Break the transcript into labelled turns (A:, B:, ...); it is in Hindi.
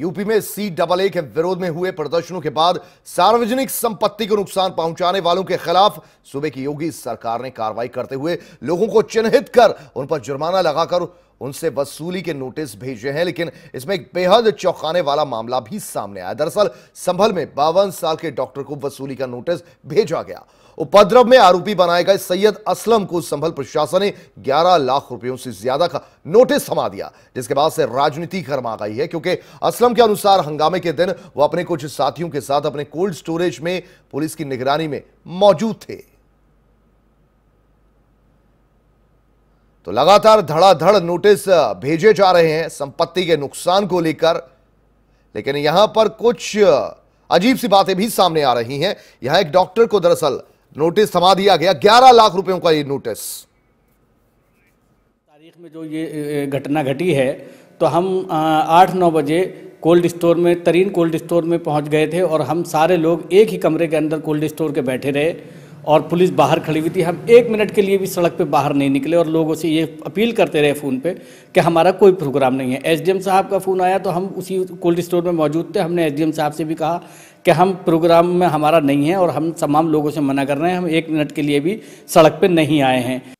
A: यूपी में सी डबल ए के विरोध में हुए प्रदर्शनों के बाद सार्वजनिक संपत्ति को नुकसान पहुंचाने वालों के खिलाफ सूबे की योगी सरकार ने कार्रवाई करते हुए लोगों को चिन्हित कर उन पर जुर्माना लगाकर उनसे वसूली के नोटिस भेजे हैं लेकिन इसमें एक बेहद चौंकाने वाला मामला भी सामने आया दरअसल संभल में बावन साल के डॉक्टर को वसूली का नोटिस भेजा गया उपद्रव में आरोपी बनाए गए सैयद असलम को संभल प्रशासन ने 11 लाख रुपयों से ज्यादा का नोटिस थमा दिया जिसके बाद से राजनीति गर्मा गई है क्योंकि असलम के अनुसार हंगामे के दिन वो अपने कुछ साथियों के साथ अपने कोल्ड स्टोरेज में पुलिस की निगरानी में मौजूद थे तो लगातार धड़ाधड़ नोटिस भेजे जा रहे हैं संपत्ति के नुकसान को लेकर लेकिन यहां पर कुछ अजीब सी बातें भी सामने आ रही हैं यहां एक डॉक्टर को दरअसल नोटिस थमा दिया गया 11 लाख रुपयों का ये नोटिस
B: तारीख में जो ये घटना घटी है तो हम आठ नौ बजे कोल्ड स्टोर में तरीन कोल्ड स्टोर में पहुंच गए थे और हम सारे लोग एक ही कमरे के अंदर कोल्ड स्टोर के बैठे रहे और पुलिस बाहर खड़ी हुई थी हम एक मिनट के लिए भी सड़क पे बाहर नहीं निकले और लोगों से ये अपील करते रहे फ़ोन पे कि हमारा कोई प्रोग्राम नहीं है एसडीएम साहब का फ़ोन आया तो हम उसी कोल्ड स्टोर में मौजूद थे हमने एसडीएम साहब से भी कहा कि हम प्रोग्राम में हमारा नहीं है और हम तमाम लोगों से मना कर रहे हैं हम एक मिनट के लिए भी सड़क पर नहीं आए हैं